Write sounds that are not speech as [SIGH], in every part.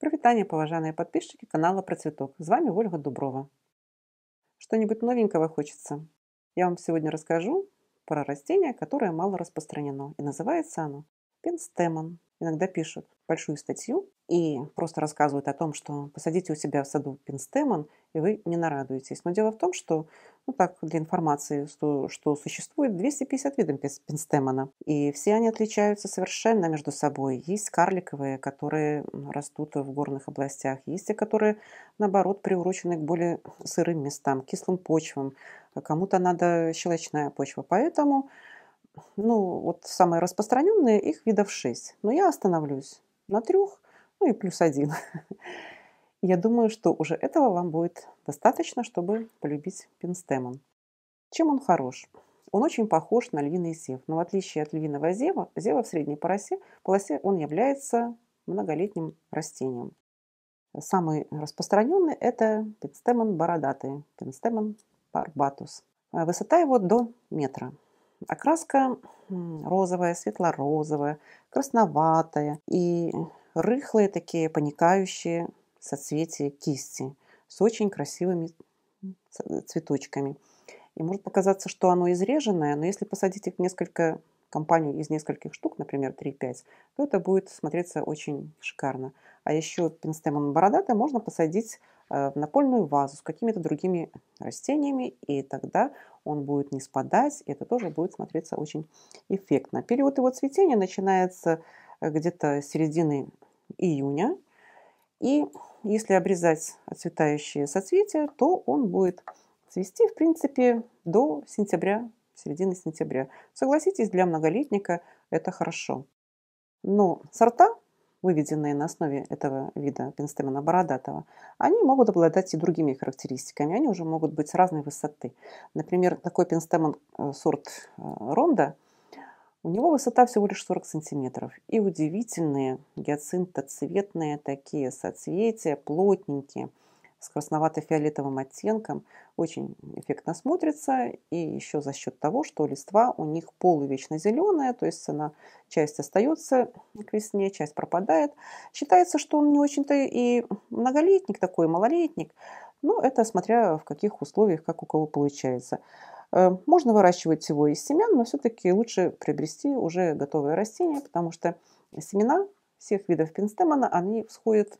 Прывітанне, паважаныя подписчики канала Процветок. С вами Ольга Дуброва. Что-нибудь новенького хочется? Я вам сегодня расскажу про растение, которое мало распространено. И называется оно пенстемон. Иногда пишут большую статью и просто рассказывают о том, что посадите у себя в саду пенстемон, и вы не нарадуетесь. Но дело в том, что ну так, для информации, что, что существует 250 видов пенстемона. И все они отличаются совершенно между собой. Есть карликовые, которые растут в горных областях, есть те, которые, наоборот, приурочены к более сырым местам, кислым почвам. Кому-то надо щелочная почва. Поэтому, ну, вот самые распространенные, их видов 6. Но я остановлюсь на трех, ну и плюс один. [LAUGHS] Я думаю, что уже этого вам будет достаточно, чтобы полюбить пинстемон. Чем он хорош? Он очень похож на львиный зев, но в отличие от львиного зева, зева в средней полосе, полосе он является многолетним растением. Самый распространенный – это пинстемон бородатый, пинстемон барбатус. А высота его до метра. Окраска розовая, светло-розовая, красноватая и рыхлые такие, паникающие соцветие кисти с очень красивыми цветочками. И может показаться, что оно изреженное, но если посадить их в несколько компаний из нескольких штук, например, 3-5, то это будет смотреться очень шикарно. А еще пинстемон бородата можно посадить э, в напольную вазу с какими-то другими растениями, и тогда он будет не спадать, и это тоже будет смотреться очень эффектно. Период его цветения начинается э, где-то середины июня и если обрезать отцветающие соцветия, то он будет цвести, в принципе, до сентября, середины сентября. Согласитесь, для многолетника это хорошо. Но сорта, выведенные на основе этого вида пенстемона бородатого, они могут обладать и другими характеристиками. Они уже могут быть разной высоты. Например, такой пенстемон э, сорт э, ронда – у него высота всего лишь 40 сантиметров. И удивительные гиацинтоцветные такие соцветия, плотненькие, с красновато-фиолетовым оттенком. Очень эффектно смотрится. И еще за счет того, что листва у них полувечно зеленая, то есть она часть остается к весне, часть пропадает. Считается, что он не очень-то и многолетник такой, малолетник. Но это смотря в каких условиях, как у кого получается. Э, можно выращивать его из семян, но все-таки лучше приобрести уже готовое растение, потому что семена всех видов пинстемона, они всходят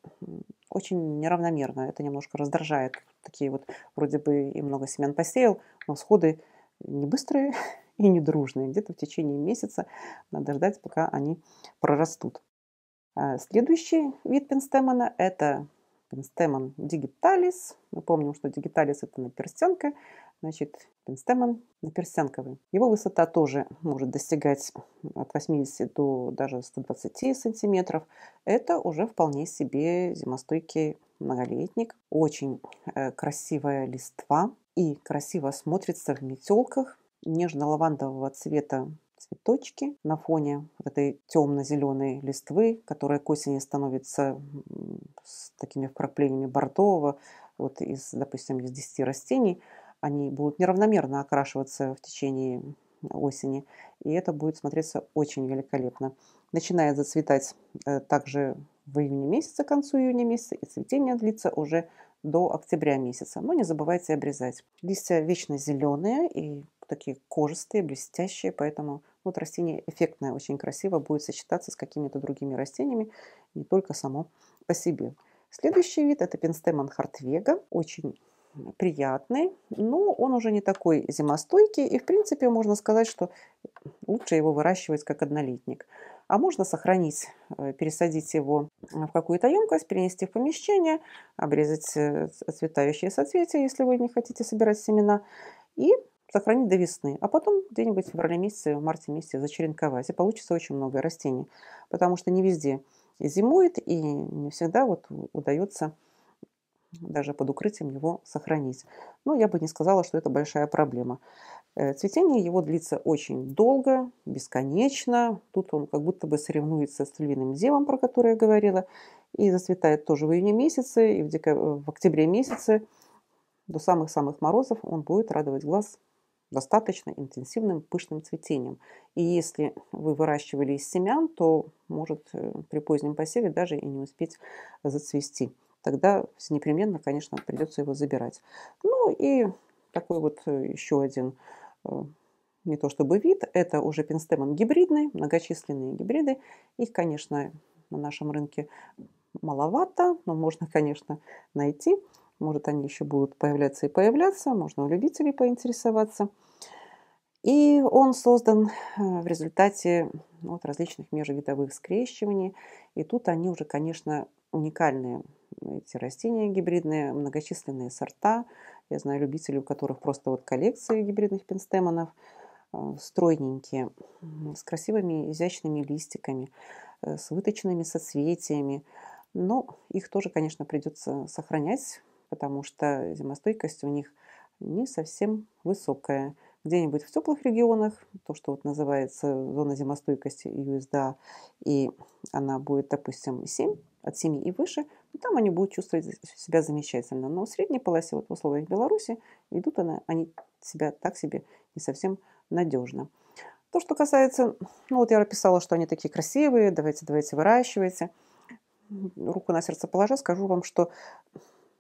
очень неравномерно. Это немножко раздражает. Такие вот, вроде бы и много семян посеял, но всходы не быстрые [LAUGHS] и не дружные. Где-то в течение месяца надо ждать, пока они прорастут. А следующий вид пинстемона – это пинстемон дигиталис. Мы помним, что дигиталис – это наперстенка. Значит, пенстемон перстянковый. Его высота тоже может достигать от 80 до даже 120 сантиметров. Это уже вполне себе зимостойкий многолетник. Очень э, красивая листва и красиво смотрится в метелках. Нежно-лавандового цвета цветочки на фоне этой темно-зеленой листвы, которая к осени становится с такими вкраплениями бордового, вот из, допустим, из 10 растений – они будут неравномерно окрашиваться в течение осени. И это будет смотреться очень великолепно. Начинает зацветать э, также в июне месяце, к концу июня месяца, и цветение длится уже до октября месяца. Но не забывайте обрезать. Листья вечно зеленые и такие кожистые, блестящие, поэтому вот растение эффектное, очень красиво будет сочетаться с какими-то другими растениями, не только само по себе. Следующий вид – это пенстемон хартвега, очень приятный, но он уже не такой зимостойкий. И, в принципе, можно сказать, что лучше его выращивать как однолетник. А можно сохранить, э, пересадить его в какую-то емкость, перенести в помещение, обрезать э, цветающие соцветия, если вы не хотите собирать семена, и сохранить до весны. А потом где-нибудь в феврале месяце, в марте месяце зачеренковать. И получится очень много растений, потому что не везде зимует, и не всегда вот удается даже под укрытием его сохранить. Но я бы не сказала, что это большая проблема. Э, цветение его длится очень долго, бесконечно. Тут он как будто бы соревнуется с львиным девом, про который я говорила. И зацветает тоже в июне месяце, и в, декаб... в октябре месяце до самых-самых морозов он будет радовать глаз достаточно интенсивным пышным цветением. И если вы выращивали из семян, то может э, при позднем посеве даже и не успеть зацвести тогда непременно, конечно, придется его забирать. Ну и такой вот э, еще один э, не то чтобы вид, это уже пинстемон гибридный, многочисленные гибриды. Их, конечно, на нашем рынке маловато, но можно, конечно, найти. Может, они еще будут появляться и появляться, можно у любителей поинтересоваться. И он создан э, в результате ну, вот, различных межвидовых скрещиваний. И тут они уже, конечно, уникальные эти растения гибридные, многочисленные сорта. Я знаю любителей, у которых просто вот коллекции гибридных пенстемонов, э, стройненькие, с красивыми изящными листиками, э, с выточенными соцветиями. Но их тоже, конечно, придется сохранять, потому что зимостойкость у них не совсем высокая. Где-нибудь в теплых регионах, то, что вот называется зона зимостойкости USDA, а, и она будет, допустим, 7, от 7 и выше, ну, там они будут чувствовать себя замечательно. Но в средней полосе, вот в условиях Беларуси, ведут она, они себя так себе не совсем надежно. То, что касается, ну вот я писала, что они такие красивые, давайте, давайте, выращивайте. Руку на сердце положа, скажу вам, что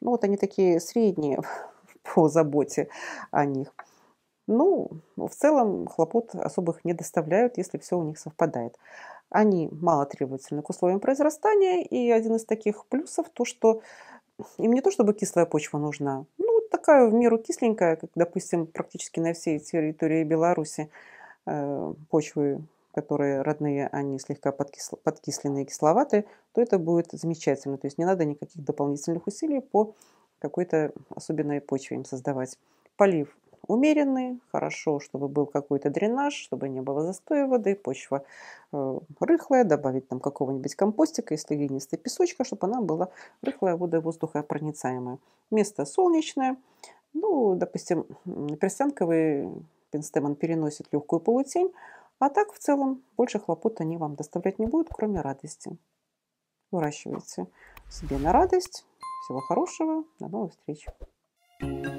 ну вот они такие средние [LAUGHS] по заботе о них. Ну, в целом хлопот особых не доставляют, если все у них совпадает. Они мало требовательны к условиям произрастания, и один из таких плюсов то, что им не то чтобы кислая почва нужна, ну такая в меру кисленькая, как, допустим, практически на всей территории Беларуси э, почвы которые родные, они слегка подкисл подкисленные, кисловатые, то это будет замечательно. То есть не надо никаких дополнительных усилий по какой-то особенной почве им создавать. Полив умеренные, хорошо, чтобы был какой-то дренаж, чтобы не было застоя воды, почва э, рыхлая, добавить там какого-нибудь компостика, если глинистая песочка, чтобы она была рыхлая, вода и проницаемая. Место солнечное, ну, допустим, перстянковый пенстемон переносит легкую полутень, а так в целом больше хлопот они вам доставлять не будут, кроме радости. Выращивайте себе на радость. Всего хорошего. До новых встреч. thank you